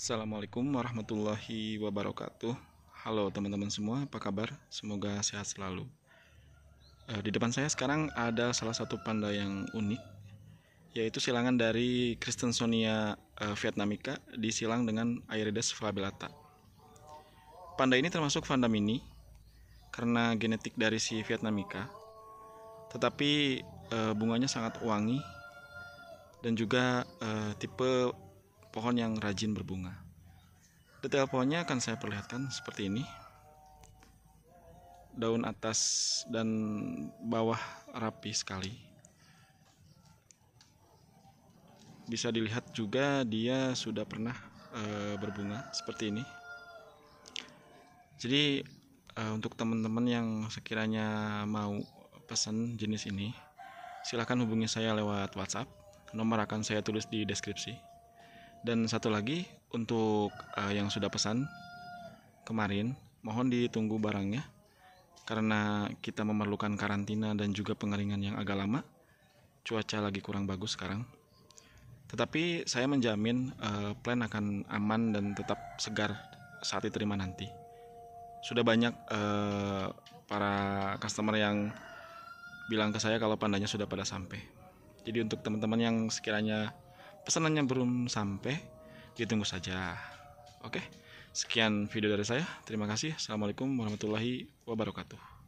Assalamualaikum warahmatullahi wabarakatuh. Halo teman-teman semua, apa kabar? Semoga sehat selalu. Eh, di depan saya sekarang ada salah satu panda yang unik, yaitu silangan dari Kristen Sonia eh, vietnamica disilang dengan Aerides flabellata. Panda ini termasuk panda mini karena genetik dari si vietnamica, tetapi eh, bunganya sangat wangi dan juga tipe pohon yang rajin berbunga. Detail pohonnya akan saya perlihatkan seperti ini. Daun atas dan bawah rapi sekali. Bisa dilihat juga dia sudah pernah e, berbunga seperti ini. Jadi e, untuk teman-teman yang sekiranya mau pesan jenis ini, silahkan hubungi saya lewat WhatsApp. Nomor akan saya tulis di deskripsi. Dan satu lagi untuk uh, yang sudah pesan kemarin, mohon ditunggu barangnya karena kita memerlukan karantina dan juga pengeringan yang agak lama. Cuaca lagi kurang bagus sekarang. Tetapi saya menjamin uh, plan akan aman dan tetap segar saat diterima nanti. Sudah banyak uh, para customer yang bilang ke saya kalau pandanya sudah pada sampai. Jadi untuk teman-teman yang sekiranya pesanannya belum sampai ditunggu saja oke sekian video dari saya terima kasih assalamualaikum warahmatullahi wabarakatuh